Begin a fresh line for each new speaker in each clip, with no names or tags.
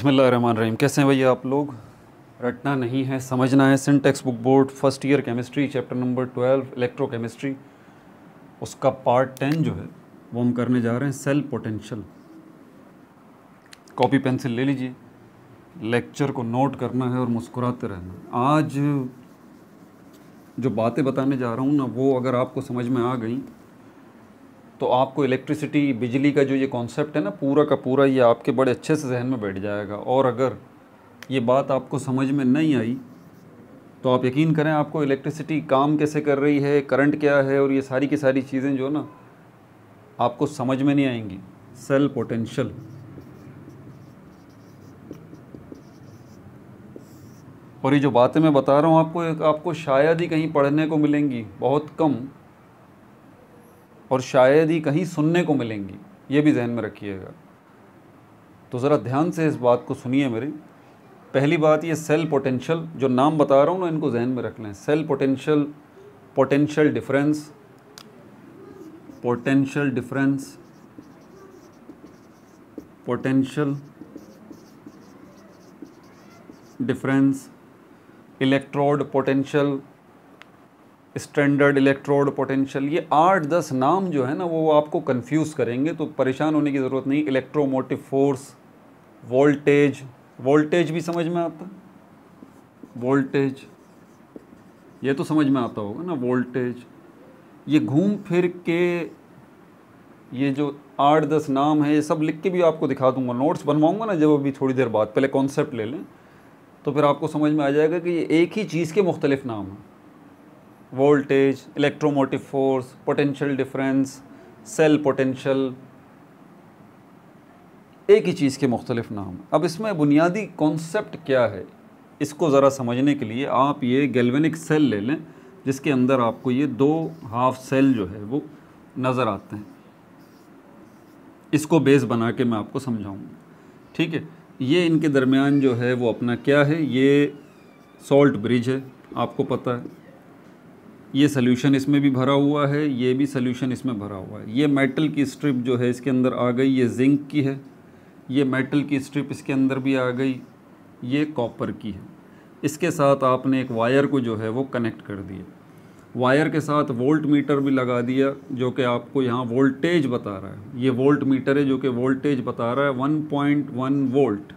रहीम कैसे हैं भैया आप लोग रटना नहीं है समझना है syntax book board first year chemistry chapter number twelve electrochemistry उसका पार्ट टेन जो है वो हम करने जा रहे हैं सेल पोटेंशियल कॉपी पेंसिल ले लीजिए लेक्चर को नोट करना है और मुस्कुराते रहना आज जो बातें बताने जा रहा हूँ ना वो अगर आपको समझ में आ गई तो आपको इलेक्ट्रिसिटी बिजली का जो ये कॉन्सेप्ट है ना पूरा का पूरा ये आपके बड़े अच्छे से जहन में बैठ जाएगा और अगर ये बात आपको समझ में नहीं आई तो आप यकीन करें आपको इलेक्ट्रिसिटी काम कैसे कर रही है करंट क्या है और ये सारी की सारी चीज़ें जो ना आपको समझ में नहीं आएंगी सेल पोटेंशियल और ये जो बातें मैं बता रहा हूँ आपको एक आपको शायद ही कहीं पढ़ने को मिलेंगी बहुत कम और शायद ही कहीं सुनने को मिलेंगी ये भी जहन में रखिएगा तो ज़रा ध्यान से इस बात को सुनिए मेरी पहली बात ये सेल पोटेंशियल जो नाम बता रहा हूँ ना इनको जहन में रख लें cell potential potential difference potential difference potential difference electrode potential standard electrode potential ये आठ दस नाम जो है ना वो आपको कंफ्यूज करेंगे तो परेशान होने की ज़रूरत नहीं इलेक्ट्रोमोटिव फोर्स वोल्टेज वोल्टेज भी समझ में आता वोल्टेज ये तो समझ में आता होगा ना वोल्टेज ये घूम फिर के ये जो आठ दस नाम है ये सब लिख के भी आपको दिखा दूंगा नोट्स बनवाऊंगा ना जब अभी थोड़ी देर बाद पहले कॉन्सेप्ट ले लें तो फिर आपको समझ में आ जाएगा कि ये एक ही चीज़ के मुख्तलिफ़ नाम हैं voltage electromotive force potential difference cell potential एक ही चीज़ के मुख्तलिफ नाम अब इसमें बुनियादी कॉन्सेप्ट क्या है इसको ज़रा समझने के लिए आप ये गैल्वेनिक सेल ले लें जिसके अंदर आपको ये दो हाफ सेल जो है वो नज़र आते हैं इसको बेस बना के मैं आपको समझाऊंगा ठीक है ये इनके दरमियान जो है वो अपना क्या है ये सॉल्ट ब्रिज है आपको पता है ये सोल्यूशन इसमें भी भरा हुआ है ये भी सोल्यूशन इसमें भरा हुआ है ये मेटल की स्ट्रिप जो है इसके अंदर आ गई ये जिंक की है ये मेटल की स्ट्रिप इसके अंदर भी आ गई ये कॉपर की है इसके साथ आपने एक वायर को जो है वो कनेक्ट कर दिया वायर के साथ वोल्ट मीटर भी लगा दिया जो कि आपको यहाँ वोल्टेज बता रहा है ये वोल्ट मीटर है जो कि वोल्टेज बता रहा है 1.1 वोल्ट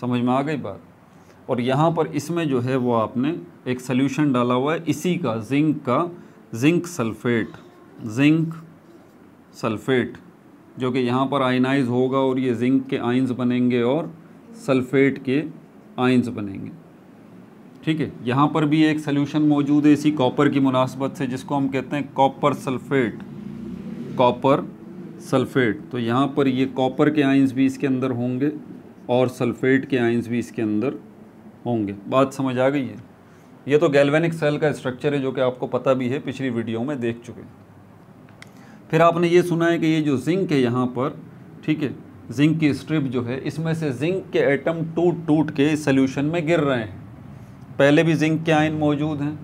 समझ में आ गई बात और यहाँ पर इसमें जो है वो आपने एक सोल्यूशन डाला हुआ है इसी का जिंक का जिंक सल्फेट जिंक सल्फेट जो कि यहाँ पर आयनाइज होगा और ये जिंक के आइंस बनेंगे और सल्फेट के आइंस बनेंगे ठीक है यहाँ पर भी एक सोल्यूशन मौजूद है इसी कॉपर की मुनासबत से जिसको हम कहते हैं कॉपर सल्फेट कॉपर सल्फेट तो यहाँ पर ये कॉपर के आइंस भी इसके अंदर होंगे और सल्फेट के आइंस भी इसके अंदर होंगे बात समझ आ गई है ये तो गैल्वेनिक सेल का स्ट्रक्चर है जो कि आपको पता भी है पिछली वीडियो में देख चुके फिर आपने ये सुना है कि ये जो जिंक है यहाँ पर ठीक है जिंक की स्ट्रिप जो है इसमें से जिंक के एटम टूट टूट के सोल्यूशन में गिर रहे हैं पहले भी जिंक के आयन मौजूद हैं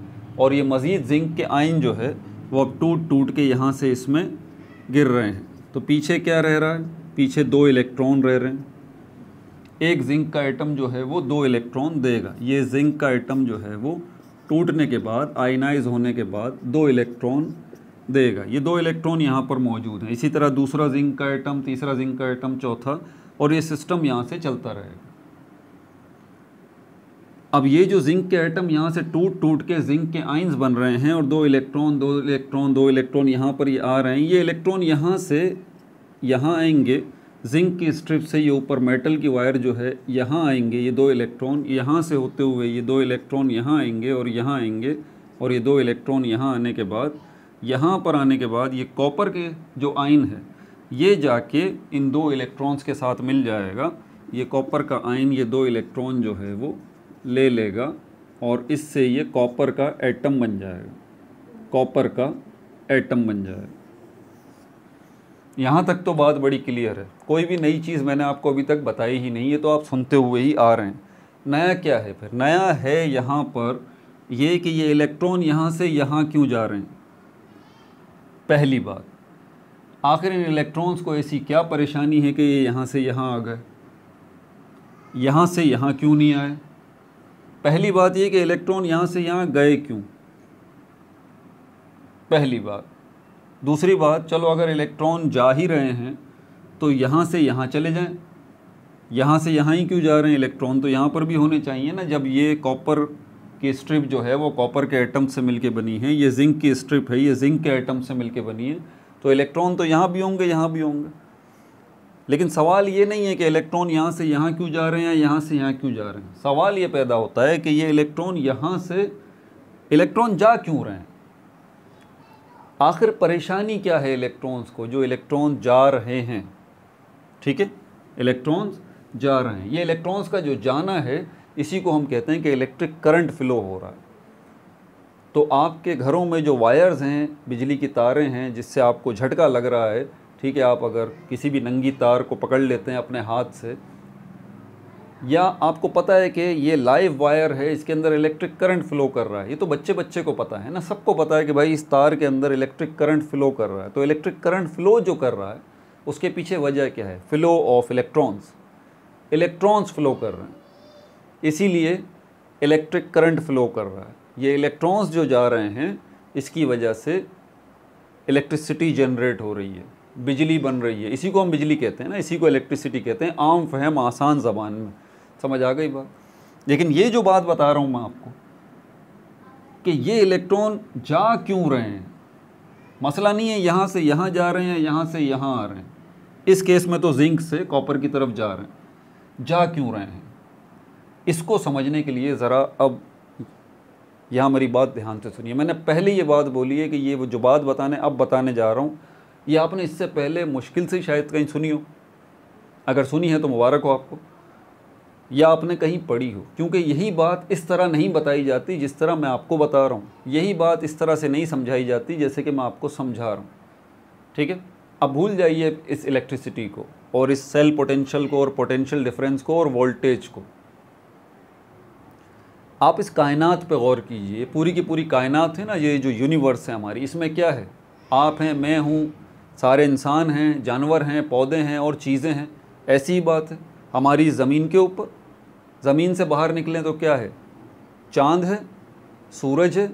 और ये मज़ीद जिंक के आयन जो है वो अब टूट टूट के यहाँ से इसमें गिर रहे हैं तो पीछे क्या रह रहा है पीछे दो इलेक्ट्रॉन रह रहे हैं एक जिंक का आइटम जो है वो दो इलेक्ट्रॉन देगा ये जिंक का आइटम जो है वो टूटने के बाद आयनाइज होने के बाद दो इलेक्ट्रॉन देगा ये दो इलेक्ट्रॉन यहाँ पर मौजूद हैं इसी तरह दूसरा जिंक का आइटम तीसरा जिंक का आइटम चौथा और ये सिस्टम यहाँ से चलता रहेगा अब ये जो जिंक के आइटम यहाँ से टूट टूट के जिंक के आइंस बन रहे हैं और दो इलेक्ट्रॉन दो इलेक्ट्रॉन दो इलेक्ट्रॉन यहाँ पर ये यह आ रहे हैं ये इलेक्ट्रॉन यहाँ से यहाँ आएंगे जिंक की स्ट्रिप से ये ऊपर मेटल की वायर जो है यहाँ आएंगे ये दो इलेक्ट्रॉन यहाँ से होते हुए ये दो इलेक्ट्रॉन यहाँ आएंगे और यहाँ आएंगे और ये दो इलेक्ट्रॉन यहाँ आने के बाद यहाँ पर आने के बाद ये कॉपर के जो आइन है ये जाके इन दो इलेक्ट्रॉन्स के साथ मिल जाएगा ये कॉपर का आइन ये दो इलेक्ट्रॉन जो है वो ले लेगा और इससे ये कॉपर का एटम बन जाएगा कॉपर का एटम बन जाएगा यहाँ तक तो बात बड़ी क्लियर है कोई भी नई चीज़ मैंने आपको अभी तक बताई ही नहीं है तो आप सुनते हुए ही आ रहे हैं नया क्या है फिर नया है यहाँ पर ये कि ये इलेक्ट्रॉन यहाँ से यहाँ क्यों जा रहे हैं पहली बात आखिर इन इलेक्ट्रॉन्स को ऐसी क्या परेशानी है कि ये यहाँ से यहाँ आ गए यहाँ से यहाँ क्यों नहीं आए पहली बात ये कि इलेक्ट्रॉन यहाँ से यहाँ गए क्यों पहली बात दूसरी बात चलो अगर इलेक्ट्रॉन जा ही रहे हैं तो यहाँ से यहाँ चले जाएं यहाँ से यहाँ ही क्यों जा रहे हैं इलेक्ट्रॉन तो यहाँ पर भी होने चाहिए ना जब ये कॉपर की स्ट्रिप जो है वो कॉपर के एटम से मिल बनी है ये जिंक की स्ट्रिप है ये जिंक के एटम से मिल बनी है तो इलेक्ट्रॉन तो यहाँ भी होंगे यहाँ भी होंगे लेकिन सवाल ये नहीं है कि इलेक्ट्रॉन यहाँ से यहाँ क्यों जा रहे हैं या यहाँ से यहाँ क्यों जा रहे हैं सवाल ये पैदा होता है कि ये इलेक्ट्रॉन यहाँ से इलेक्ट्रॉन जा क्यों रहे हैं आखिर परेशानी क्या है इलेक्ट्रॉन्स को जो इलेक्ट्रॉन जा रहे हैं ठीक है इलेक्ट्रॉन्स जा रहे हैं ये इलेक्ट्रॉन्स का जो जाना है इसी को हम कहते हैं कि इलेक्ट्रिक करंट फ्लो हो रहा है तो आपके घरों में जो वायर्स हैं बिजली की तारें हैं जिससे आपको झटका लग रहा है ठीक है आप अगर किसी भी नंगी तार को पकड़ लेते हैं अपने हाथ से या आपको पता है कि ये लाइव वायर है इसके अंदर इलेक्ट्रिक करंट फ्लो कर रहा है ये तो बच्चे बच्चे को पता है ना सबको पता है कि भाई इस तार के अंदर इलेक्ट्रिक करंट फ्लो कर रहा है तो इलेक्ट्रिक करंट फ्लो जो कर रहा है उसके पीछे वजह क्या है flow of electrons electrons flow कर रहे हैं इसीलिए इलेक्ट्रिक करंट फ्लो कर रहा है ये इलेक्ट्रॉन्स जो जा रहे हैं इसकी वजह से इलेक्ट्रिसिटी जनरेट हो रही है बिजली बन रही है इसी को हम बिजली कहते हैं ना इसी को इलेक्ट्रिसिटी कहते हैं आम फहम आसान जबान में समझ आ गई बात लेकिन ये जो बात बता रहा हूँ मैं आपको कि ये इलेक्ट्रॉन जा क्यों रहे हैं मसला नहीं है यहाँ से यहाँ जा रहे हैं यहाँ से यहाँ आ रहे हैं इस केस में तो जिंक से कॉपर की तरफ जा रहे हैं जा क्यों रहे हैं इसको समझने के लिए ज़रा अब यहाँ मेरी बात ध्यान से सुनिए मैंने पहले ये बात बोली है कि ये वो जो बात बताने अब बताने जा रहा हूँ ये आपने इससे पहले मुश्किल से शायद कहीं सुनी हो अगर सुनी है तो मुबारक हो आपको या आपने कहीं पढ़ी हो क्योंकि यही बात इस तरह नहीं बताई जाती जिस तरह मैं आपको बता रहा हूँ यही बात इस तरह से नहीं समझाई जाती जैसे कि मैं आपको समझा रहा हूँ ठीक है अब भूल जाइए इस इलेक्ट्रिसिटी को और इस सेल पोटेंशियल को और पोटेंशियल डिफरेंस को और वोल्टेज को आप इस कायनात पे गौर कीजिए पूरी की पूरी कायनात है ना ये जो यूनिवर्स है हमारी इसमें क्या है आप हैं मैं हूँ सारे इंसान हैं जानवर हैं पौधे हैं और चीज़ें हैं ऐसी ही बात है हमारी ज़मीन के ऊपर ज़मीन से बाहर निकलें तो क्या है चांद है सूरज है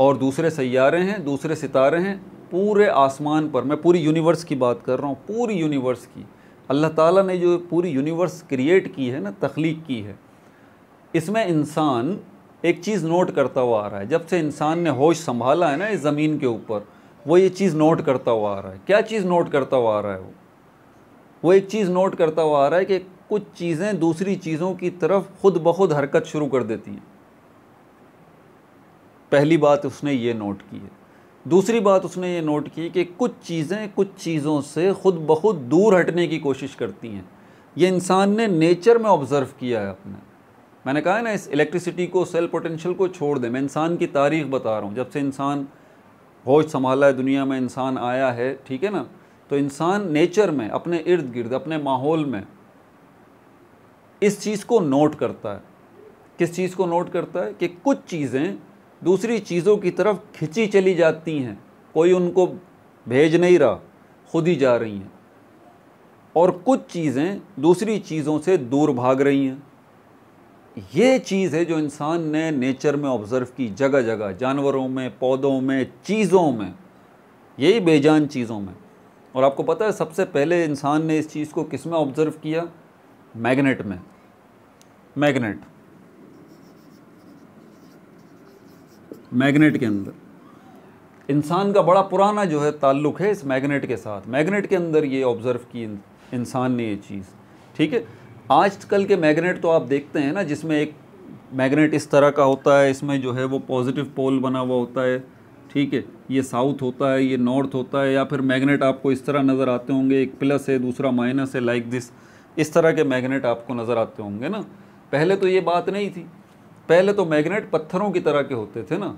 और दूसरे सैारे हैं दूसरे सितारे हैं पूरे आसमान पर मैं पूरी यूनिवर्स की बात कर रहा हूँ पूरी यूनिवर्स की अल्लाह ताला ने जो पूरी यूनिवर्स क्रिएट की है ना तख्लीक की है इसमें इंसान एक चीज़ नोट करता हुआ आ रहा है जब से इंसान ने होश संभाला है ना इस ज़मीन के ऊपर वो ये चीज़ नोट करता हुआ आ रहा है क्या चीज़ नोट करता हुआ आ रहा है वो वो एक चीज़ नोट करता हुआ आ रहा है कि कुछ चीज़ें दूसरी चीज़ों की तरफ खुद ब खुद हरकत शुरू कर देती हैं पहली बात उसने ये नोट की है दूसरी बात उसने ये नोट की कि कुछ चीज़ें कुछ चीज़ों से खुद ब खुद दूर हटने की कोशिश करती हैं ये इंसान ने नेचर में ऑब्ज़र्व किया है अपने मैंने कहा है ना इस इलेक्ट्रिसिटी को सेल पोटेंशियल को छोड़ दें मैं इंसान की तारीख बता रहा हूँ जब से इंसान होश संभाला है दुनिया में इंसान आया है ठीक है ना तो इंसान नेचर में अपने इर्द गिर्द अपने माहौल में इस चीज़ को नोट करता है किस चीज़ को नोट करता है कि कुछ चीज़ें दूसरी चीज़ों की तरफ खिंची चली जाती हैं कोई उनको भेज नहीं रहा खुद ही जा रही हैं और कुछ चीज़ें दूसरी चीज़ों से दूर भाग रही हैं ये चीज़ है जो इंसान ने नेचर में ऑब्ज़र्व की जगह जगह जानवरों में पौधों में चीज़ों में यही बेजान चीज़ों में और आपको पता है सबसे पहले इंसान ने इस चीज़ को किस में ऑब्ज़र्व किया मैग्नेट में मैग्नेट मैग्नेट के अंदर इंसान का बड़ा पुराना जो है ताल्लुक है इस मैग्नेट के साथ मैग्नेट के अंदर ये ऑब्ज़र्व की इंसान ने ये चीज़ ठीक है आजकल के मैग्नेट तो आप देखते हैं ना जिसमें एक मैग्नेट इस तरह का होता है इसमें जो है वो पॉजिटिव पोल बना हुआ होता है ठीक है ये साउथ होता है ये नॉर्थ होता है या फिर मैग्नेट आपको इस तरह नज़र आते होंगे एक प्लस है दूसरा माइनस है लाइक दिस इस तरह के मैग्नेट आपको नज़र आते होंगे ना पहले तो ये बात नहीं थी पहले तो मैग्नेट पत्थरों की तरह के होते थे ना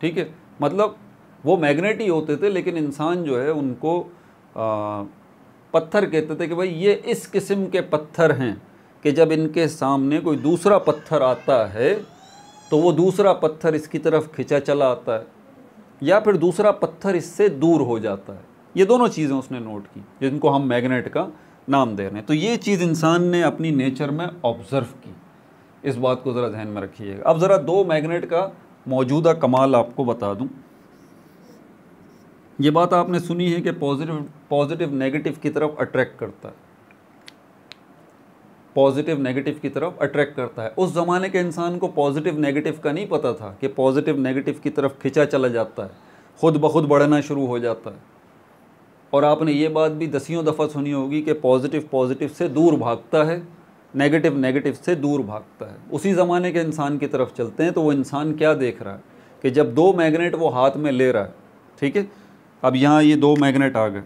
ठीक है मतलब वो मैग्नेट ही होते थे लेकिन इंसान जो है उनको आ, पत्थर कहते थे कि भाई ये इस किस्म के पत्थर हैं कि जब इनके सामने कोई दूसरा पत्थर आता है तो वो दूसरा पत्थर इसकी तरफ खिंचा चला आता है या फिर दूसरा पत्थर इससे दूर हो जाता है ये दोनों चीज़ें उसने नोट की जिनको हम मैग्नेट का नाम दे रहे हैं तो ये चीज़ इंसान ने अपनी नेचर में ऑब्ज़र्व की इस बात को ज़रा ध्यान में रखिएगा अब ज़रा दो मैग्नेट का मौजूदा कमाल आपको बता दूं ये बात आपने सुनी है कि पॉजिटिव पॉजिटिव नेगेटिव की तरफ अट्रैक्ट करता है पॉजिटिव नेगेटिव की तरफ अट्रैक्ट करता है उस ज़माने के इंसान को पॉजिटिव नेगेटिव का नहीं पता था कि पॉजिटिव नेगेटिव की तरफ खिंचा चला जाता है खुद ब खुद बढ़ना शुरू हो जाता है और आपने ये बात भी दसियों दफ़ा सुनी होगी कि पॉजिटिव पॉजिटिव से दूर भागता है नेगेटिव नेगेटिव से दूर भागता है उसी ज़माने के इंसान की तरफ चलते हैं तो वो इंसान क्या देख रहा है कि जब दो मैग्नेट वो हाथ में ले रहा है ठीक है अब यहाँ ये दो मैग्नेट आ गए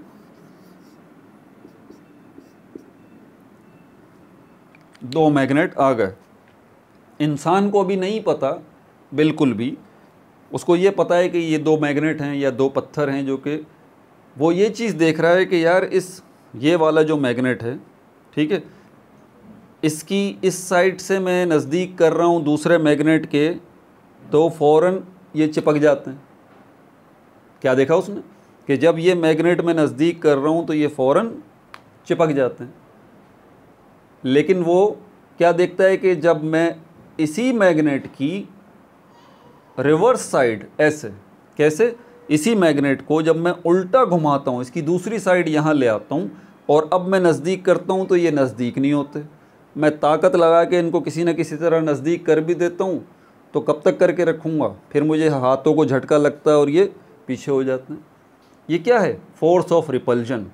दो मैग्नेट आ गए इंसान को अभी नहीं पता बिल्कुल भी उसको ये पता है कि ये दो मैग्नेट हैं या दो पत्थर हैं जो कि वो ये चीज़ देख रहा है कि यार इस ये वाला जो मैग्नेट है ठीक है इसकी इस साइड से मैं नज़दीक कर रहा हूँ दूसरे मैग्नेट के तो फ़ौर ये चिपक जाते हैं क्या देखा उसने कि जब ये मैग्नेट में नज़दीक कर रहा हूँ तो ये फ़ौर चिपक जाते हैं लेकिन वो क्या देखता है कि जब मैं इसी मैग्नेट की रिवर्स साइड ऐसे कैसे इसी मैग्नेट को जब मैं उल्टा घुमाता हूँ इसकी दूसरी साइड यहाँ ले आता हूँ और अब मैं नज़दीक करता हूँ तो ये नज़दीक नहीं होते मैं ताकत लगा के इनको किसी न किसी तरह नज़दीक कर भी देता हूँ तो कब तक करके रखूँगा फिर मुझे हाथों को झटका लगता है और ये पीछे हो जाते हैं ये क्या है फोर्स ऑफ रिपल्जन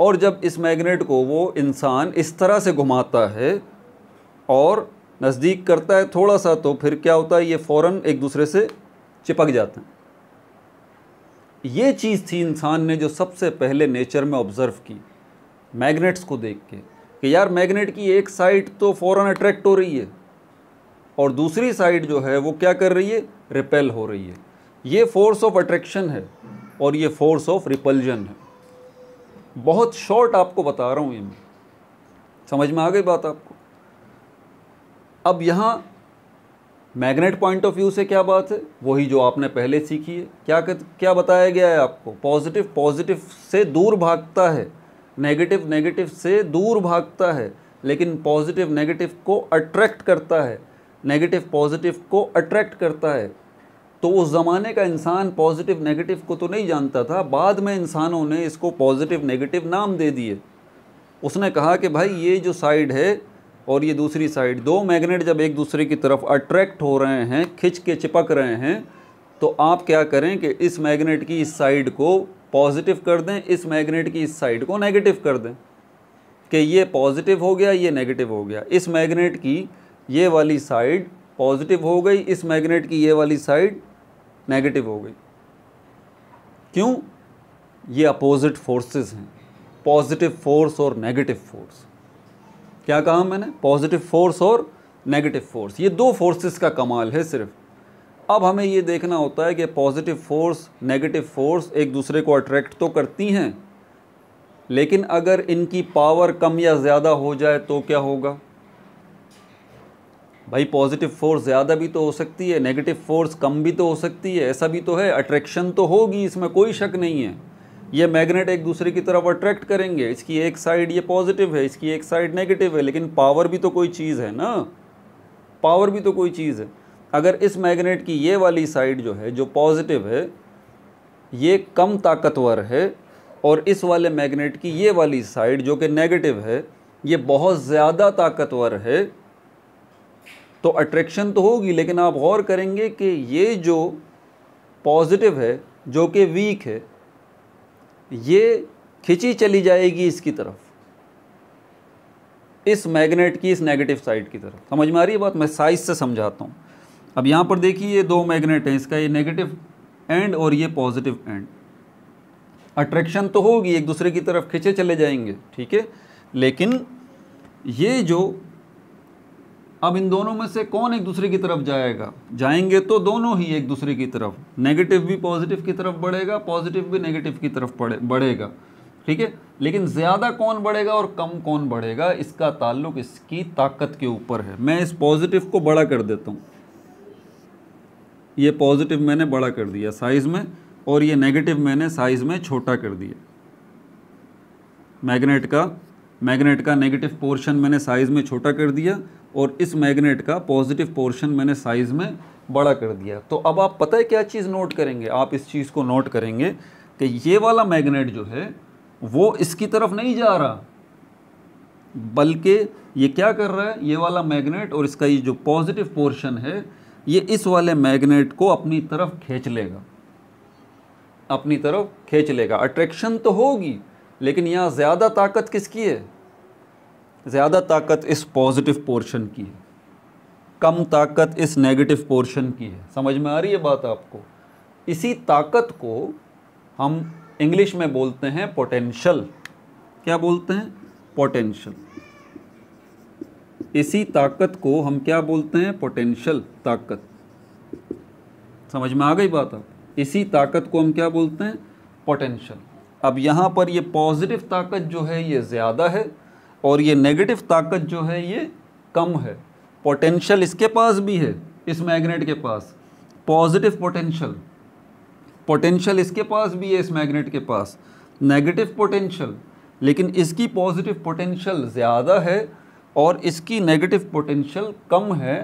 और जब इस मैग्नेट को वो इंसान इस तरह से घुमाता है और नज़दीक करता है थोड़ा सा तो फिर क्या होता है ये फ़ौर एक दूसरे से चिपक जाते हैं ये चीज़ थी इंसान ने जो सबसे पहले नेचर में ऑब्ज़र्व की मैग्नेट्स को देख के कि यार मैग्नेट की एक साइड तो फ़ौरन अट्रैक्ट हो रही है और दूसरी साइड जो है वो क्या कर रही है रिपेल हो रही है ये फोर्स ऑफ अट्रैक्शन है और ये फोर्स ऑफ रिपल्जन है बहुत शॉर्ट आपको बता रहा हूँ ये मैं समझ में आ गई बात आपको अब यहाँ मैग्नेट पॉइंट ऑफ व्यू से क्या बात है वही जो आपने पहले सीखी है क्या कर, क्या बताया गया है आपको पॉजिटिव पॉजिटिव से दूर भागता है नेगेटिव नेगेटिव से दूर भागता है लेकिन पॉजिटिव नेगेटिव को अट्रैक्ट करता है नेगेटिव पॉजिटिव को अट्रैक्ट करता है तो उस ज़माने का इंसान पॉजिटिव नेगेटिव को तो नहीं जानता था बाद में इंसानों ने इसको पॉजिटिव नेगेटिव नाम दे दिए उसने कहा कि भाई ये जो साइड है और ये दूसरी साइड दो मैग्नेट जब एक दूसरे की तरफ अट्रैक्ट हो रहे हैं खिंच के चिपक रहे हैं तो आप क्या करें कि इस मैग्नेट की इस साइड को पॉजिटिव कर दें इस मैग्नेट की इस साइड को नेगेटिव कर दें कि ये पॉजिटिव हो गया ये नेगेटिव हो गया इस मैग्नेट की ये वाली साइड पॉजिटिव हो गई इस मैग्नेट की ये वाली साइड नेगेटिव हो गई क्यों ये अपोजिट फोर्सेस हैं पॉजिटिव फोर्स और नेगेटिव फोर्स क्या कहा मैंने पॉजिटिव फोर्स और नेगेटिव फोर्स ये दो फोर्सेस का कमाल है सिर्फ अब हमें ये देखना होता है कि पॉजिटिव फोर्स नेगेटिव फोर्स एक दूसरे को अट्रैक्ट तो करती हैं लेकिन अगर इनकी पावर कम या ज़्यादा हो जाए तो क्या होगा भाई पॉजिटिव फोर्स ज़्यादा भी तो हो सकती है नेगेटिव फोर्स कम भी तो हो सकती है ऐसा भी तो है अट्रैक्शन तो होगी इसमें कोई शक नहीं है ये मैग्नेट एक दूसरे की तरफ अट्रैक्ट करेंगे इसकी एक साइड ये पॉजिटिव है इसकी एक साइड नेगेटिव है लेकिन पावर भी तो कोई चीज़ है ना पावर भी तो कोई चीज़ है अगर इस मैग्नेट की ये वाली साइड जो है जो पॉजिटिव है ये कम ताकतवर है और इस वाले मैग्नेट की ये वाली साइड जो कि नेगेटिव है ये बहुत ज़्यादा ताकतवर है तो अट्रैक्शन तो होगी लेकिन आप गौर करेंगे कि ये जो पॉजिटिव है जो कि वीक है ये खिंची चली जाएगी इसकी तरफ इस मैग्नेट की इस नेगेटिव साइड की तरफ समझ में आ रही है बात मैं साइज से समझाता हूँ अब यहाँ पर देखिए ये दो मैग्नेट हैं इसका ये नेगेटिव एंड और ये पॉजिटिव एंड अट्रैक्शन तो होगी एक दूसरे की तरफ खिंचे चले जाएंगे ठीक है लेकिन ये जो अब इन दोनों में से कौन एक दूसरे की तरफ जाएगा जाएंगे तो दोनों ही एक दूसरे की तरफ नेगेटिव भी पॉजिटिव की तरफ बढ़ेगा पॉजिटिव भी नेगेटिव की तरफ बढ़ेगा ठीक है लेकिन ज़्यादा कौन बढ़ेगा और कम कौन बढ़ेगा इसका ताल्लुक इसकी ताकत के ऊपर है मैं इस पॉजिटिव को बड़ा कर देता हूँ ये पॉजिटिव मैंने बड़ा कर दिया साइज़ में और ये नेगेटिव मैंने साइज़ में छोटा कर दिया मैग्नेट का मैग्नेट का नेगेटिव पोर्शन मैंने साइज़ में छोटा कर दिया और इस मैग्नेट का पॉजिटिव पोर्शन मैंने साइज़ में बड़ा कर दिया तो अब आप पता है क्या चीज़ नोट करेंगे आप इस चीज़ को नोट करेंगे कि ये वाला मैग्नेट जो है वो इसकी तरफ नहीं जा रहा बल्कि ये क्या कर रहा है ये वाला मैग्नेट और इसका ये जो पॉजिटिव पोर्शन है ये इस वाले मैग्नेट को अपनी तरफ खींच लेगा अपनी तरफ खींच लेगा अट्रैक्शन तो होगी लेकिन यहाँ ज़्यादा ताकत किसकी है ज़्यादा ताकत इस पॉजिटिव पोर्शन की है कम ताकत इस नेगेटिव पोर्शन की है समझ में आ रही है बात आपको इसी ताकत को हम इंग्लिश में बोलते हैं पोटेंशल क्या बोलते हैं पोटेंशल इसी ताकत को हम क्या बोलते हैं पोटेंशल ताकत समझ में आ गई बात आप इसी ताकत को हम क्या बोलते हैं पोटेंशल अब यहाँ पर ये पॉजिटिव ताकत जो है ये ज़्यादा है और ये नेगेटिव ताकत जो है ये कम है पोटेंशियल इसके पास भी है इस मैग्नेट के पास पॉजिटिव पोटेंशियल पोटेंशियल इसके पास भी है इस मैग्नेट के पास नेगेटिव पोटेंशियल लेकिन इसकी पॉजिटिव पोटेंशियल ज़्यादा है और इसकी नेगेटिव पोटेंशियल कम है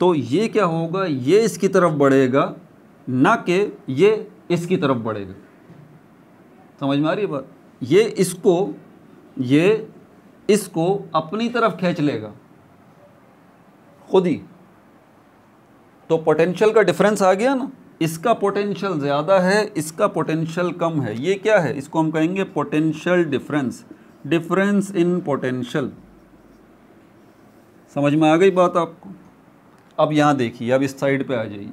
तो ये क्या होगा ये इसकी तरफ बढ़ेगा ना कि ये इसकी तरफ बढ़ेगा समझ में आ रही है बात ये इसको ये इसको अपनी तरफ खींच लेगा खुद ही तो पोटेंशियल का डिफरेंस आ गया ना इसका पोटेंशियल ज़्यादा है इसका पोटेंशियल कम है ये क्या है इसको हम कहेंगे potential difference difference in potential समझ में आ गई बात आपको अब यहां देखिए अब इस साइड पे आ जाइए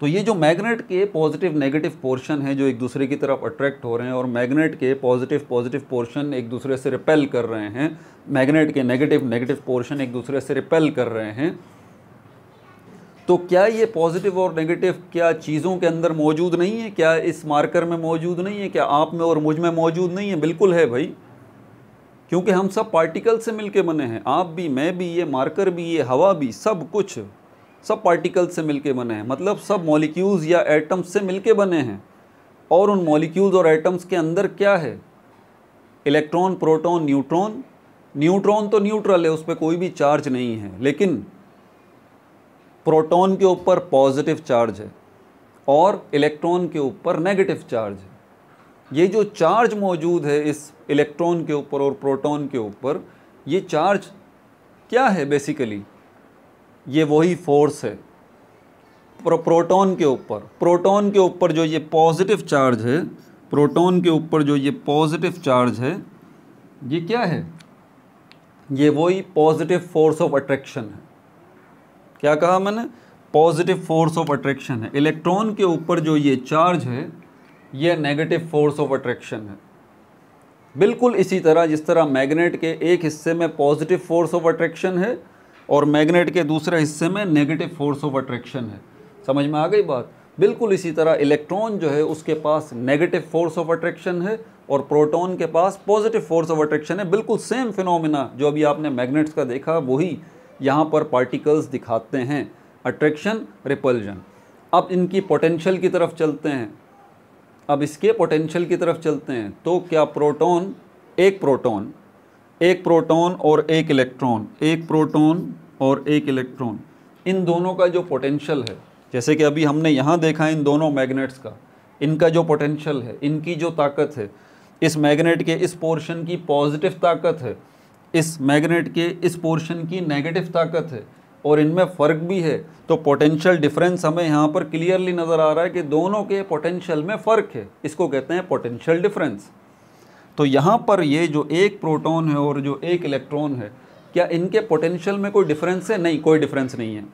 तो ये जो मैग्नेट के पॉजिटिव नेगेटिव पोर्शन हैं जो एक दूसरे की तरफ अट्रैक्ट हो रहे हैं और मैग्नेट के पॉजिटिव पॉजिटिव पोर्शन एक दूसरे से रिपेल कर रहे हैं मैग्नेट के नेगेटिव नेगेटिव पोर्शन एक दूसरे से रिपेल कर रहे हैं तो क्या ये पॉजिटिव और नेगेटिव क्या चीज़ों के अंदर मौजूद नहीं है क्या इस मार्कर में मौजूद नहीं है क्या आप में और मुझ में मौजूद नहीं है बिल्कुल है भाई क्योंकि हम सब पार्टिकल से मिलके बने हैं आप भी मैं भी ये मार्कर भी ये हवा भी सब कुछ सब पार्टिकल से मिलके बने हैं मतलब सब मॉलिक्यूल्स या एटम्स से मिलके बने हैं और उन मॉलिक्यूल्स और एटम्स के अंदर क्या है इलेक्ट्रॉन प्रोटॉन न्यूट्रॉन न्यूट्रॉन तो न्यूट्रल है उस पर कोई भी चार्ज नहीं है लेकिन प्रोटॉन के ऊपर पॉजिटिव चार्ज है और इलेक्ट्रॉन के ऊपर नेगेटिव चार्ज है ये जो चार्ज मौजूद है इस इलेक्ट्रॉन के ऊपर और प्रोटॉन के ऊपर ये चार्ज क्या है बेसिकली ये वही फोर्स है प्रो, प्रोटॉन के ऊपर प्रोटॉन के ऊपर जो ये पॉजिटिव चार्ज है प्रोटॉन के ऊपर जो ये पॉजिटिव चार्ज है ये क्या है ये वही पॉजिटिव फोर्स ऑफ अट्रैक्शन है क्या कहा मैंने पॉजिटिव फोर्स ऑफ अट्रैक्शन है इलेक्ट्रॉन के ऊपर जो ये चार्ज है ये नेगेटिव फोर्स ऑफ अट्रैक्शन है बिल्कुल इसी तरह जिस तरह मैग्नेट के एक हिस्से में पॉजिटिव फोर्स ऑफ अट्रैक्शन है और मैग्नेट के दूसरे हिस्से में नेगेटिव फोर्स ऑफ अट्रैक्शन है समझ में आ गई बात बिल्कुल इसी तरह इलेक्ट्रॉन जो है उसके पास नेगेटिव फोर्स ऑफ अट्रैक्शन है और प्रोटॉन के पास पॉजिटिव फोर्स ऑफ अट्रैक्शन है बिल्कुल सेम फिनोमिना जो अभी आपने मैग्नेट्स का देखा वही यहाँ पर पार्टिकल्स दिखाते हैं अट्रैक्शन रिपल्जन अब इनकी पोटेंशियल की तरफ चलते हैं अब इसके पोटेंशियल की तरफ चलते हैं तो क्या प्रोटॉन एक प्रोटॉन एक प्रोटॉन और एक इलेक्ट्रॉन एक प्रोटॉन और एक इलेक्ट्रॉन इन दोनों का जो पोटेंशियल है जैसे कि अभी हमने यहाँ देखा इन दोनों मैग्नेट्स का इनका जो पोटेंशियल है इनकी जो ताकत है इस मैग्नेट के इस पोर्शन की पॉजिटिव ताकत है इस मैग्नेट के इस पोर्शन की नेगेटिव ताकत है और इनमें फ़र्क भी है तो पोटेंशियल डिफरेंस हमें यहाँ पर क्लियरली नज़र आ रहा है कि दोनों के पोटेंशियल में फ़र्क है इसको कहते हैं पोटेंशियल डिफरेंस तो यहाँ पर ये जो एक प्रोटॉन है और जो एक इलेक्ट्रॉन है क्या इनके पोटेंशियल में कोई डिफरेंस है नहीं कोई डिफरेंस नहीं है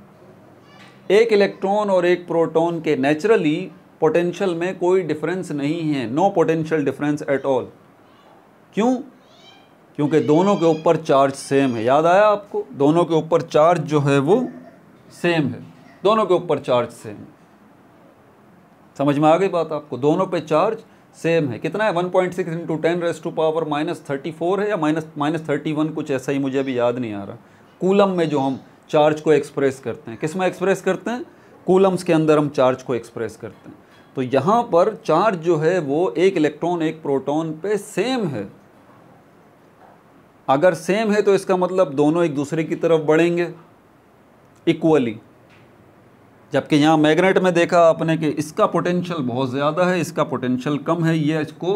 एक इलेक्ट्रॉन और एक प्रोटॉन के नेचुरली पोटेंशियल में कोई डिफरेंस नहीं है no potential difference at all क्यों क्योंकि दोनों के ऊपर चार्ज सेम है याद आया आपको दोनों के ऊपर चार्ज जो है वो सेम है दोनों के ऊपर चार्ज सेम समझ में आ गई बात आपको दोनों पे चार्ज सेम है कितना है 1.6 point six into ten raise to power minus thirty four है या माइनस माइनस थर्टी वन कुछ ऐसा ही मुझे अभी याद नहीं आ रहा कूलम में जो हम चार्ज को एक्सप्रेस करते हैं किस में एक्सप्रेस करते हैं कूलम्स के अंदर हम चार्ज को एक्सप्रेस करते हैं तो यहाँ पर चार्ज जो है वो एक इलेक्ट्रॉन एक प्रोटॉन पे सेम है अगर सेम है तो इसका मतलब दोनों एक दूसरे की तरफ बढ़ेंगे इक्वली जबकि यहाँ मैग्नेट में देखा आपने कि इसका पोटेंशियल बहुत ज़्यादा है इसका पोटेंशियल कम है ये इसको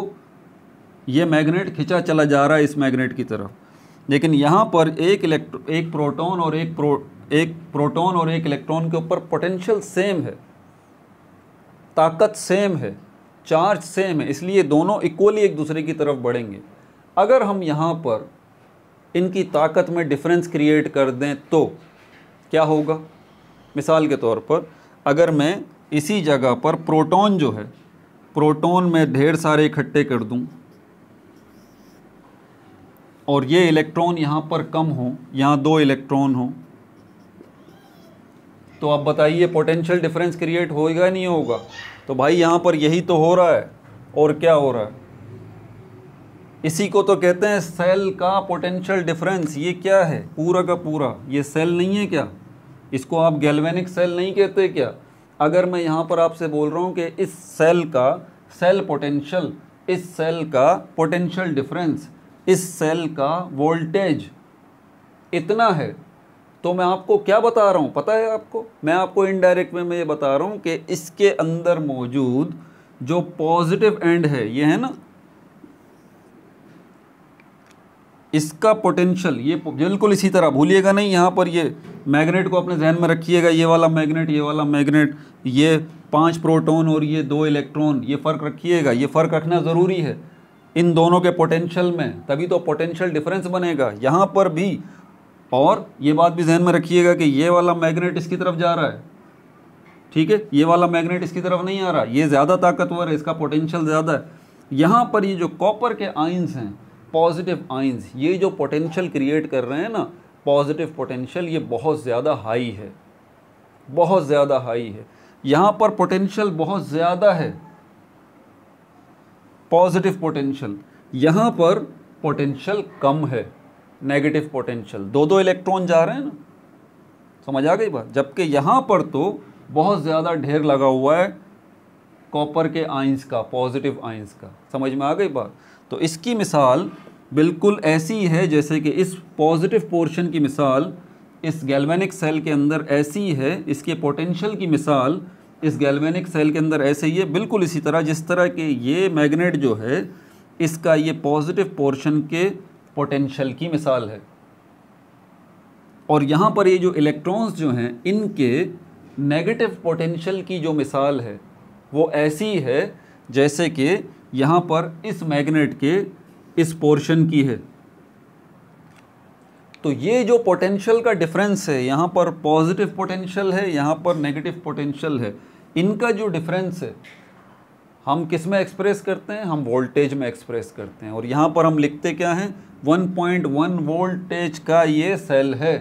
ये मैग्नेट खिंचा चला जा रहा है इस मैग्नेट की तरफ लेकिन यहाँ पर एक इलेक्ट्रो एक प्रोटॉन और एक प्रो एक प्रोटॉन और एक इलेक्ट्रॉन के ऊपर पोटेंशियल सेम है ताकत सेम है चार्ज सेम है इसलिए दोनों इक्वली एक दूसरे की तरफ बढ़ेंगे अगर हम यहाँ पर इनकी ताकत में डिफरेंस क्रिएट कर दें तो क्या होगा मिसाल के तौर पर अगर मैं इसी जगह पर प्रोटॉन जो है प्रोटॉन में ढेर सारे इकट्ठे कर दूं और ये इलेक्ट्रॉन यहाँ पर कम हो यहाँ दो इलेक्ट्रॉन हो तो आप बताइए पोटेंशियल डिफरेंस क्रिएट होएगा नहीं होगा तो भाई यहाँ पर यही तो हो रहा है और क्या हो रहा है इसी को तो कहते हैं सेल का पोटेंशियल डिफरेंस ये क्या है पूरा का पूरा ये सेल नहीं है क्या इसको आप गैल्वेनिक सेल नहीं कहते क्या अगर मैं यहाँ पर आपसे बोल रहा हूँ कि इस सेल का सेल पोटेंशियल इस सेल का पोटेंशियल डिफरेंस इस सेल का वोल्टेज इतना है तो मैं आपको क्या बता रहा हूँ पता है आपको मैं आपको इनडायरेक्ट में मैं ये बता रहा हूँ कि इसके अंदर मौजूद जो पॉजिटिव एंड है ये है ना इसका पोटेंशियल ये बिल्कुल इसी तरह भूलिएगा नहीं यहाँ पर ये मैग्नेट को अपने जहन में रखिएगा ये वाला मैग्नेट ये वाला मैग्नेट ये पांच प्रोटॉन और ये दो इलेक्ट्रॉन ये फ़र्क रखिएगा ये फ़र्क रखना ज़रूरी है इन दोनों के पोटेंशियल में तभी तो पोटेंशियल डिफरेंस बनेगा यहाँ पर भी और ये बात भी जहन में रखिएगा कि ये वाला मैग्नेट इसकी तरफ जा रहा है ठीक है ये वाला मैग्नेट इसकी तरफ नहीं आ रहा ये ज़्यादा ताकतवर है इसका पोटेंशियल ज़्यादा है यहाँ पर ये जो कॉपर के आइंस हैं पॉजिटिव आइंस ये जो पोटेंशियल क्रिएट कर रहे हैं ना पॉजिटिव पोटेंशियल ये बहुत ज़्यादा हाई है बहुत ज़्यादा हाई है यहाँ पर पोटेंशियल बहुत ज़्यादा है पॉजिटिव पोटेंशियल यहाँ पर पोटेंशियल कम है नेगेटिव पोटेंशियल दो दो इलेक्ट्रॉन जा रहे हैं ना समझ आ गई बात जबकि यहाँ पर तो बहुत ज़्यादा ढेर लगा हुआ है कॉपर के आइंस का पॉजिटिव आइंस का समझ में आ गई बात तो इसकी मिसाल बिल्कुल ऐसी है जैसे कि इस पॉजिटिव पोर्शन की मिसाल इस गैल्वेनिक सेल के अंदर ऐसी है इसके पोटेंशियल की मिसाल इस गैल्वेनिक सेल के अंदर ऐसे ही है बिल्कुल इसी तरह जिस तरह के ये मैग्नेट जो है इसका ये पॉजिटिव पोर्शन के पोटेंशियल की मिसाल है और यहाँ पर ये जो इलेक्ट्रॉन्स जो हैं इनके नेगेटिव पोटेंशियल की जो मिसाल है वो ऐसी है जैसे कि यहाँ पर इस मैग्नेट के इस पोर्शन की है तो ये जो पोटेंशियल का डिफरेंस है यहाँ पर पॉजिटिव पोटेंशियल है यहाँ पर नेगेटिव पोटेंशियल है इनका जो डिफरेंस है हम किस में एक्सप्रेस करते हैं हम वोल्टेज में एक्सप्रेस करते हैं और यहाँ पर हम लिखते क्या हैं 1.1 वोल्टेज का ये सेल है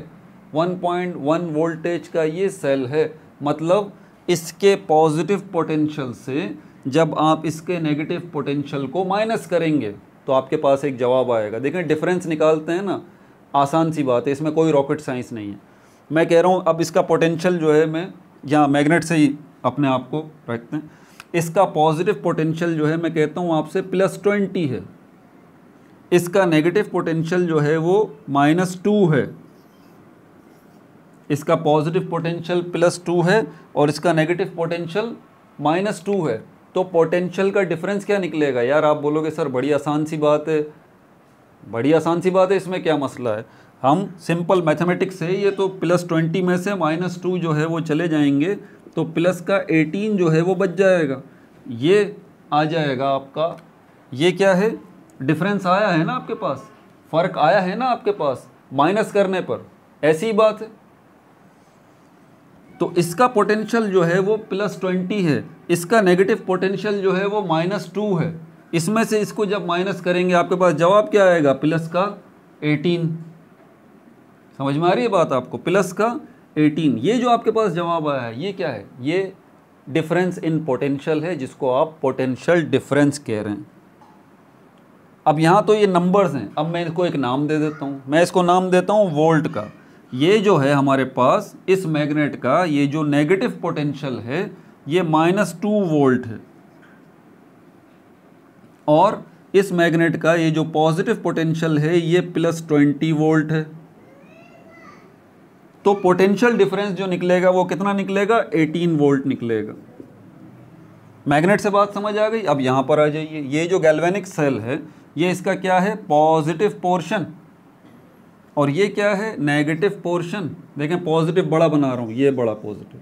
1.1 वोल्टेज का ये सेल है मतलब इसके पॉजिटिव पोटेंशियल से जब आप इसके नेगेटिव पोटेंशियल को माइनस करेंगे तो आपके पास एक जवाब आएगा देखें डिफरेंस निकालते हैं ना आसान सी बात है इसमें कोई रॉकेट साइंस नहीं है मैं कह रहा हूँ अब इसका पोटेंशियल जो है मैं यहाँ मैग्नेट से ही अपने आप को रखते हैं इसका पॉजिटिव पोटेंशियल जो है मैं कहता हूँ आपसे प्लस ट्वेंटी है इसका नेगेटिव पोटेंशियल जो है वो माइनस टू है इसका पॉजिटिव पोटेंशियल प्लस टू है और इसका नेगेटिव पोटेंशियल माइनस टू है तो पोटेंशियल का डिफरेंस क्या निकलेगा यार आप बोलोगे सर बड़ी आसान सी बात है बड़ी आसान सी बात है इसमें क्या मसला है हम सिंपल मैथमेटिक्स है ये तो प्लस ट्वेंटी में से माइनस टू जो है वो चले जाएंगे तो प्लस का एटीन जो है वो बच जाएगा ये आ जाएगा आपका ये क्या है डिफरेंस आया है ना आपके पास फ़र्क आया है ना आपके पास माइनस करने पर ऐसी बात है तो इसका पोटेंशियल जो है वो प्लस ट्वेंटी है इसका नेगेटिव पोटेंशियल जो है वो माइनस टू है इसमें से इसको जब माइनस करेंगे आपके पास जवाब क्या आएगा प्लस का एटीन समझ में आ रही है बात आपको प्लस का एटीन ये जो आपके पास जवाब आया है ये क्या है ये डिफरेंस इन पोटेंशियल है जिसको आप पोटेंशियल डिफरेंस कह रहे हैं अब यहाँ तो ये नंबर्स हैं अब मैं इसको एक नाम दे देता हूँ मैं इसको नाम देता हूँ वोल्ट का ये जो है हमारे पास इस मैग्नेट का ये जो नेगेटिव पोटेंशियल है ये माइनस टू वोल्ट है और इस मैग्नेट का ये जो पॉजिटिव पोटेंशियल है ये प्लस ट्वेंटी वोल्ट है तो पोटेंशियल डिफरेंस जो निकलेगा वो कितना निकलेगा 18 वोल्ट निकलेगा मैग्नेट से बात समझ आ गई अब यहां पर आ जाइए ये जो गैल्वेनिक सेल है ये इसका क्या है पॉजिटिव पोर्शन और ये क्या है नेगेटिव पोर्शन देखें पॉजिटिव बड़ा बना रहा हूं ये बड़ा पॉजिटिव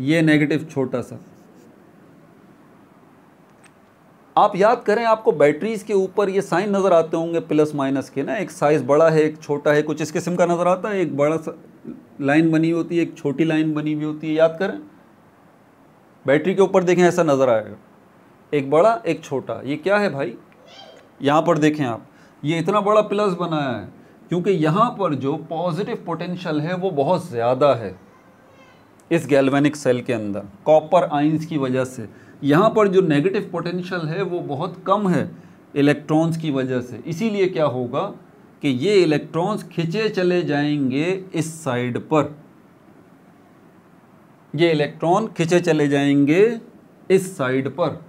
ये नेगेटिव छोटा सा आप याद करें आपको बैटरीज के ऊपर ये साइन नज़र आते होंगे प्लस माइनस के ना एक साइज़ बड़ा है एक छोटा है कुछ इस किस्म का नज़र आता है एक बड़ा सा लाइन बनी होती है एक छोटी लाइन बनी हुई होती है याद करें बैटरी के ऊपर देखें ऐसा नज़र आएगा एक बड़ा एक छोटा ये क्या है भाई यहाँ पर देखें आप ये इतना बड़ा प्लस बनाया है क्योंकि यहाँ पर जो पॉजिटिव पोटेंशियल है वो बहुत ज़्यादा है इस गैल्वेनिक सेल के अंदर कॉपर आइंस की वजह से यहाँ पर जो नेगेटिव पोटेंशियल है वो बहुत कम है इलेक्ट्रॉन्स की वजह से इसीलिए क्या होगा कि ये इलेक्ट्रॉन्स खिंचे चले जाएंगे इस साइड पर ये इलेक्ट्रॉन खिंचे चले जाएंगे इस साइड पर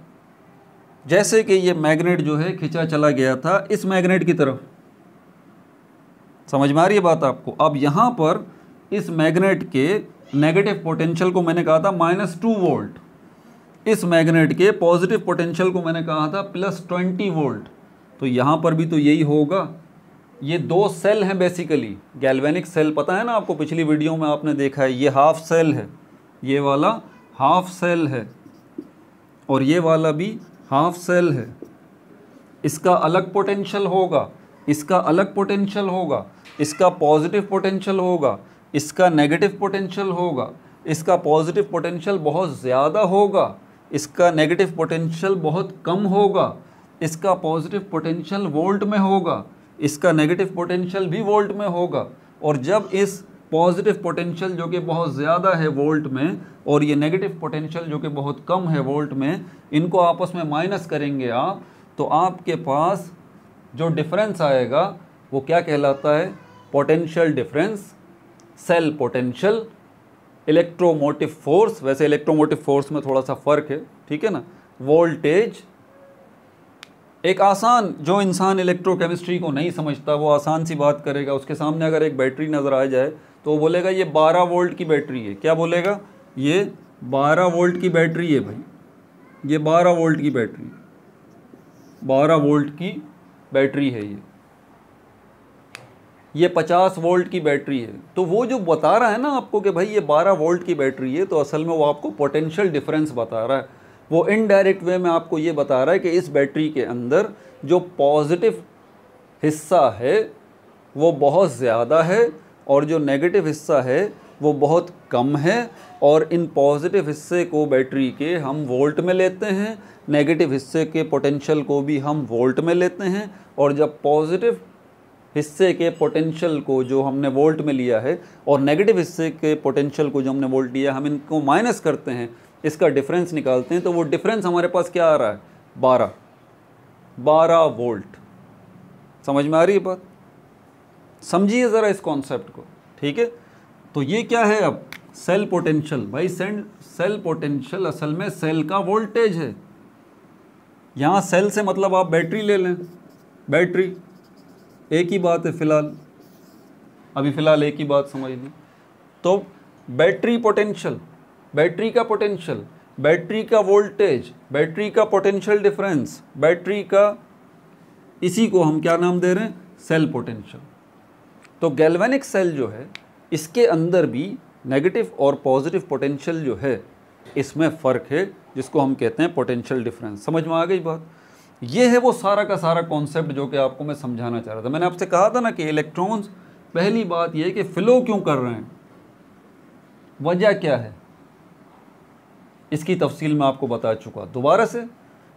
जैसे कि ये मैग्नेट जो है खिंचा चला गया था इस मैग्नेट की तरफ समझ में आ रही है बात आपको अब यहाँ पर इस मैग्नेट के नेगेटिव पोटेंशियल को मैंने कहा था माइनस टू वोल्ट इस मैग्नेट के पॉजिटिव पोटेंशियल को मैंने कहा था प्लस ट्वेंटी वोल्ट तो यहाँ पर भी तो यही होगा ये दो सेल हैं बेसिकली गैल्वेनिक सेल पता है ना आपको पिछली वीडियो में आपने देखा है ये हाफ सेल है ये वाला हाफ सेल है और ये वाला भी हाफ सेल है इसका अलग पोटेंशियल होगा इसका अलग पोटेंशियल होगा इसका पॉजिटिव पोटेंशियल होगा इसका नेगेटिव पोटेंशियल होगा इसका पॉजिटिव पोटेंशियल बहुत ज़्यादा होगा इसका नेगेटिव पोटेंशियल बहुत कम होगा इसका पॉजिटिव पोटेंशियल वोल्ट में होगा इसका नेगेटिव पोटेंशियल भी वोल्ट में होगा और जब इस पॉजिटिव पोटेंशियल जो कि बहुत ज़्यादा है वोल्ट में और ये नेगेटिव पोटेंशियल जो कि बहुत कम है वोल्ट में इनको आपस में माइनस करेंगे आप तो आपके पास जो डिफरेंस आएगा वो क्या कहलाता है potential difference cell potential electromotive force वैसे इलेक्ट्रोमोटिव फोर्स में थोड़ा सा फर्क है ठीक है ना वोल्टेज एक आसान जो इंसान इलेक्ट्रोकेमिस्ट्री को नहीं समझता वो आसान सी बात करेगा उसके सामने अगर एक बैटरी नज़र आ जाए तो वो बोलेगा ये 12 वोल्ट की बैटरी है क्या बोलेगा ये 12 वोल्ट की बैटरी है भाई ये 12 वोल्ट की बैटरी 12 वोल्ट की बैटरी है ये ये पचास वोल्ट की बैटरी है तो वो जो बता रहा है ना आपको कि भाई ये बारह वोल्ट की बैटरी है तो असल में वो आपको पोटेंशियल डिफरेंस बता रहा है वो इनडायरेक्ट वे में आपको ये बता रहा है कि इस बैटरी के अंदर जो पॉजिटिव हिस्सा है वो बहुत ज़्यादा है और जो नेगेटिव हिस्सा है वो बहुत कम है और इन पॉजिटिव हिस्से को बैटरी के हम वोल्ट में लेते हैं नेगेटिव हिस्से के पोटेंशियल को भी हम वोल्ट में लेते हैं और जब पॉजिटिव हिस्से के पोटेंशियल को जो हमने वोल्ट में लिया है और नेगेटिव हिस्से के पोटेंशियल को जो हमने वोल्ट लिया हम इनको माइनस करते हैं इसका डिफरेंस निकालते हैं तो वो डिफरेंस हमारे पास क्या आ रहा है बारह बारह वोल्ट समझ में आ रही है बात समझिए ज़रा इस कॉन्सेप्ट को ठीक है तो ये क्या है अब सेल पोटेंशियल भाई सेंड सेल पोटेंशियल असल में सेल का वोल्टेज है यहाँ सेल से मतलब आप बैटरी ले लें बैटरी एक ही बात है फिलहाल अभी फ़िलहाल एक ही बात समझ ली तो बैटरी पोटेंशियल बैटरी का पोटेंशियल बैटरी का वोल्टेज बैटरी का पोटेंशियल डिफरेंस बैटरी का इसी को हम क्या नाम दे रहे हैं सेल पोटेंशियल तो गैल्वेनिक सेल जो है इसके अंदर भी नेगेटिव और पॉजिटिव पोटेंशियल जो है इसमें फ़र्क है जिसको हम कहते हैं पोटेंशियल डिफरेंस समझ में आ गई बात ये है वो सारा का सारा कॉन्सेप्ट जो कि आपको मैं समझाना चाह रहा था मैंने आपसे कहा था ना कि इलेक्ट्रॉन्स पहली बात यह कि फ़्लो क्यों कर रहे हैं वजह क्या है इसकी तफसील मैं आपको बता चुका दोबारा से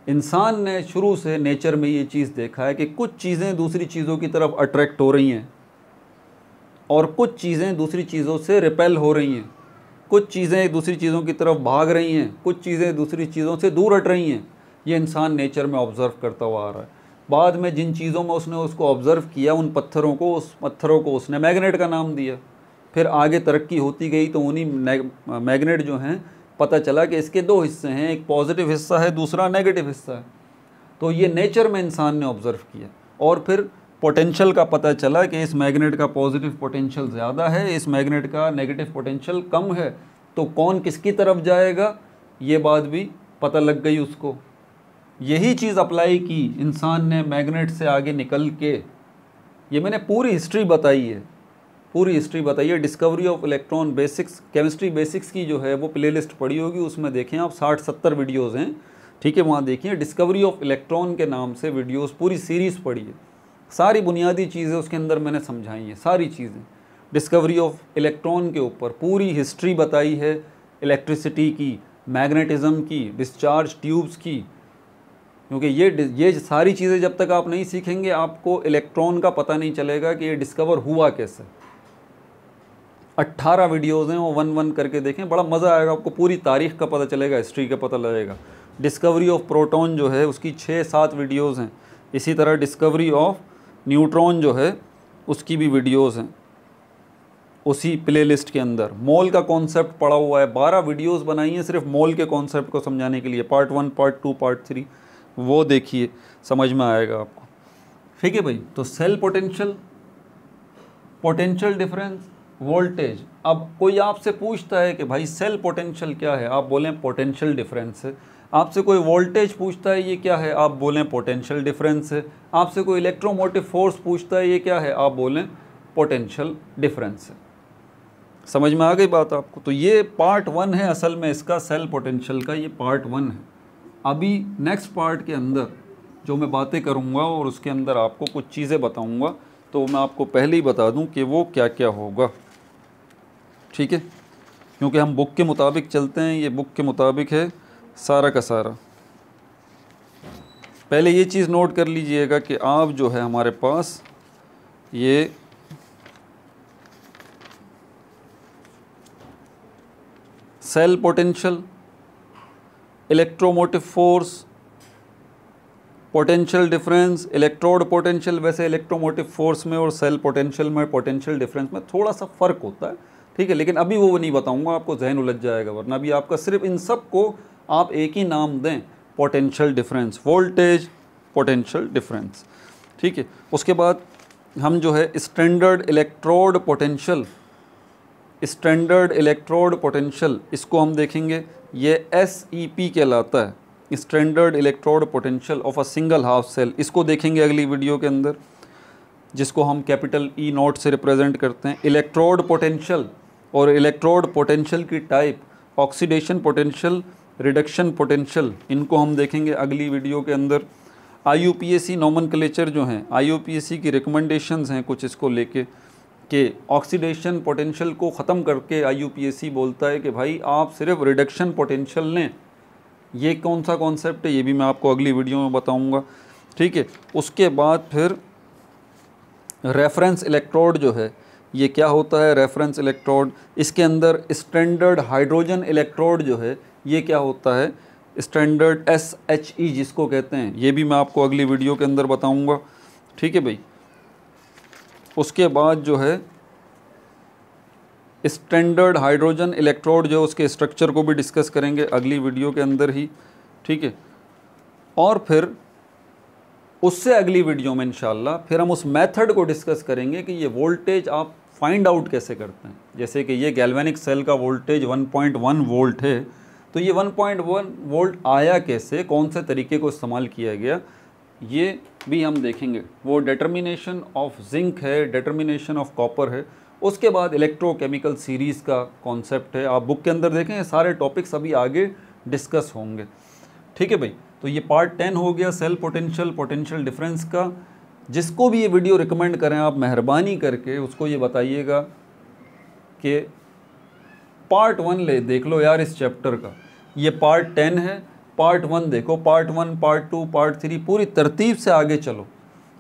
इंसान ने शुरू से नेचर में ये चीज़ देखा है कि कुछ चीज़ें दूसरी चीज़ों की तरफ अट्रैक्ट हो रही हैं और कुछ चीज़ें दूसरी चीज़ों से रिपेल हो रही हैं कुछ चीज़ें दूसरी चीज़ों की तरफ भाग रही हैं कुछ चीज़ें दूसरी चीज़ों से दूर हट रही हैं ये इंसान नेचर में ऑब्ज़र्व करता हुआ आ रहा है बाद में जिन चीज़ों में उसने उसको ऑब्ज़र्व किया उन पत्थरों को उस पत्थरों को उसने मैग्नेट का नाम दिया फिर आगे तरक्की होती गई तो उन्हीं मैग्नेट जो हैं पता चला कि इसके दो हिस्से हैं एक पॉजिटिव हिस्सा है दूसरा नेगेटिव हिस्सा है तो ये नेचर में इंसान ने ऑब्ज़र्व किया और फिर पोटेंशियल का पता चला कि इस मैग्नेट का पॉजिटिव पोटेंशियल ज़्यादा है इस मैग्नेट का नेगेटिव पोटेंशियल कम है तो कौन किसकी तरफ जाएगा ये बात भी पता लग गई उसको यही चीज़ अप्लाई की इंसान ने मैग्नेट से आगे निकल के ये मैंने पूरी हिस्ट्री बताई है पूरी हिस्ट्री बताई है discovery of electron basics chemistry basics की जो है वो प्लेलिस्ट पड़ी होगी उसमें देखें आप साठ सत्तर वीडियोज़ हैं ठीक है वहाँ देखिए डिस्कवरी ऑफ इलेक्ट्रॉन के नाम से वीडियोस पूरी सीरीज़ पड़ी है सारी बुनियादी चीज़ें उसके अंदर मैंने समझाई हैं सारी चीज़ें डिस्कवरी ऑफ इलेक्ट्रॉन के ऊपर पूरी हिस्ट्री बताई है इलेक्ट्रिसिटी की मैग्नेटिज़्म की डिस्चार्ज ट्यूब्स की क्योंकि ये ये सारी चीज़ें जब तक आप नहीं सीखेंगे आपको इलेक्ट्रॉन का पता नहीं चलेगा कि ये डिस्कवर हुआ कैसे 18 वीडियोस हैं वो वन वन करके देखें बड़ा मज़ा आएगा आपको पूरी तारीख का पता चलेगा हिस्ट्री का पता लगेगा डिस्कवरी ऑफ प्रोटॉन जो है उसकी छः सात वीडियोस हैं इसी तरह डिस्कवरी ऑफ न्यूट्रॉन जो है उसकी भी वीडियोज़ हैं उसी प्लेलिस्ट के अंदर मॉल का कॉन्सेप्ट पड़ा हुआ है बारह वीडियोस बनाई हैं सिर्फ मॉल के कॉन्सेप्ट को समझाने के लिए part one part two part three वो देखिए समझ में आएगा आपको ठीक है भाई तो cell potential potential difference voltage अब कोई आपसे पूछता है कि भाई सेल पोटेंशियल क्या है आप बोलें पोटेंशियल डिफरेंस है आपसे कोई वोल्टेज पूछता है ये क्या है आप बोलें पोटेंशियल डिफरेंस है आपसे कोई इलेक्ट्रोमोटिव फोर्स पूछता है ये क्या है आप बोलें पोटेंशियल डिफरेंस है समझ में आ गई बात आपको तो ये पार्ट वन है असल में इसका सेल पोटेंशियल का ये पार्ट वन है अभी नेक्स्ट पार्ट के अंदर जो मैं बातें करूँगा और उसके अंदर आपको कुछ चीज़ें बताऊँगा तो मैं आपको पहले ही बता दूँ कि वो क्या क्या होगा ठीक है क्योंकि हम बुक के मुताबिक चलते हैं ये बुक के मुताबिक है सारा का सारा पहले ये चीज़ नोट कर लीजिएगा कि आप जो है हमारे पास ये cell potential electromotive force potential difference electrode potential वैसे इलेक्ट्रोमोटिव फोर्स में और सेल पोटेंशियल में पोटेंशियल डिफरेंस में थोड़ा सा फ़र्क होता है ठीक है लेकिन अभी वो नहीं बताऊंगा आपको जहन उलझ जाएगा वरना अभी आपका सिर्फ इन सब को आप एक ही नाम दें potential difference voltage potential difference ठीक है उसके बाद हम जो है standard electrode potential standard electrode potential इसको हम देखेंगे ये एस ई पी कहलाता है standard electrode potential of a single half cell इसको देखेंगे अगली वीडियो के अंदर जिसको हम कैपिटल ई नोट से रिप्रेजेंट करते हैं इलेक्ट्रोड पोटेंशियल और इलेक्ट्रोड पोटेंशियल की type oxidation potential reduction potential इनको हम देखेंगे अगली वीडियो के अंदर I U P S C नॉमन जो हैं I U P S C की रिकमेंडेशन हैं कुछ इसको लेके कि ऑक्सीडेशन पोटेंशियल को ख़त्म करके आई बोलता है कि भाई आप सिर्फ रिडक्शन पोटेंशियल लें ये कौन सा कॉन्सेप्ट है ये भी मैं आपको अगली वीडियो में बताऊंगा ठीक है उसके बाद फिर रेफरेंस इलेक्ट्रोड जो है ये क्या होता है रेफरेंस इलेक्ट्रोड इसके अंदर स्टैंडर्ड हाइड्रोजन इलेक्ट्रोड जो है ये क्या होता है स्टैंडर्ड एस एच ई जिसको कहते हैं ये भी मैं आपको अगली वीडियो के अंदर बताऊँगा ठीक है भाई उसके बाद जो है स्टैंडर्ड हाइड्रोजन इलेक्ट्रोड जो उसके स्ट्रक्चर को भी डिस्कस करेंगे अगली वीडियो के अंदर ही ठीक है और फिर उससे अगली वीडियो में इंशाल्लाह फिर हम उस मेथड को डिस्कस करेंगे कि ये वोल्टेज आप फाइंड आउट कैसे करते हैं जैसे कि ये गैल्वेनिक सेल का वोल्टेज 1.1 वोल्ट है तो ये 1.1 वोल्ट आया कैसे कौन से तरीके को इस्तेमाल किया गया ये भी हम देखेंगे वो डिटर्मिनेशन ऑफ जिंक है डिटर्मिनेशन ऑफ कॉपर है उसके बाद इलेक्ट्रोकेमिकल सीरीज़ का कॉन्सेप्ट है आप बुक के अंदर देखें सारे टॉपिक्स अभी आगे डिस्कस होंगे ठीक है भाई तो ये पार्ट टेन हो गया सेल पोटेंशियल पोटेंशियल डिफरेंस का जिसको भी ये वीडियो रिकमेंड करें आप मेहरबानी करके उसको ये बताइएगा कि पार्ट वन ले देख लो यार इस चैप्टर का ये पार्ट टेन है पार्ट वन देखो part one part two part three पूरी तरतीब से आगे चलो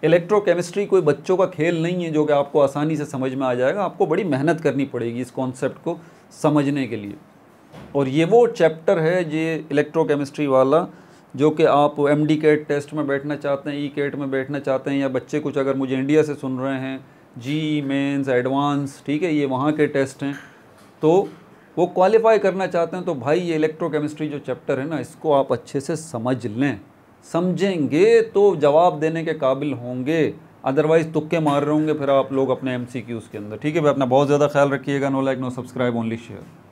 इलेक्ट्रोकेमिस्ट्री कोई बच्चों का खेल नहीं है जो कि आपको आसानी से समझ में आ जाएगा आपको बड़ी मेहनत करनी पड़ेगी इस कॉन्सेप्ट को समझने के लिए और ये वो चैप्टर है ये इलेक्ट्रोकेमिस्ट्री वाला जो कि आप एम डी कैट टेस्ट में बैठना चाहते हैं ई e कैट e में बैठना चाहते हैं या बच्चे कुछ अगर मुझे इंडिया से सुन रहे हैं जी मेंस एडवांस ठीक है ये वहाँ के टेस्ट हैं तो वो क्वालिफाई करना चाहते हैं तो भाई ये इलेक्ट्रोकेमिस्ट्री जो चैप्टर है ना इसको आप अच्छे से समझ लें समझेंगे तो जवाब देने के काबिल होंगे अदरवाइज़ तुक्के मार रहे होंगे फिर आप लोग अपने एम के अंदर ठीक है भाई अपना बहुत ज़्यादा ख्याल रखिएगा no like no subscribe only share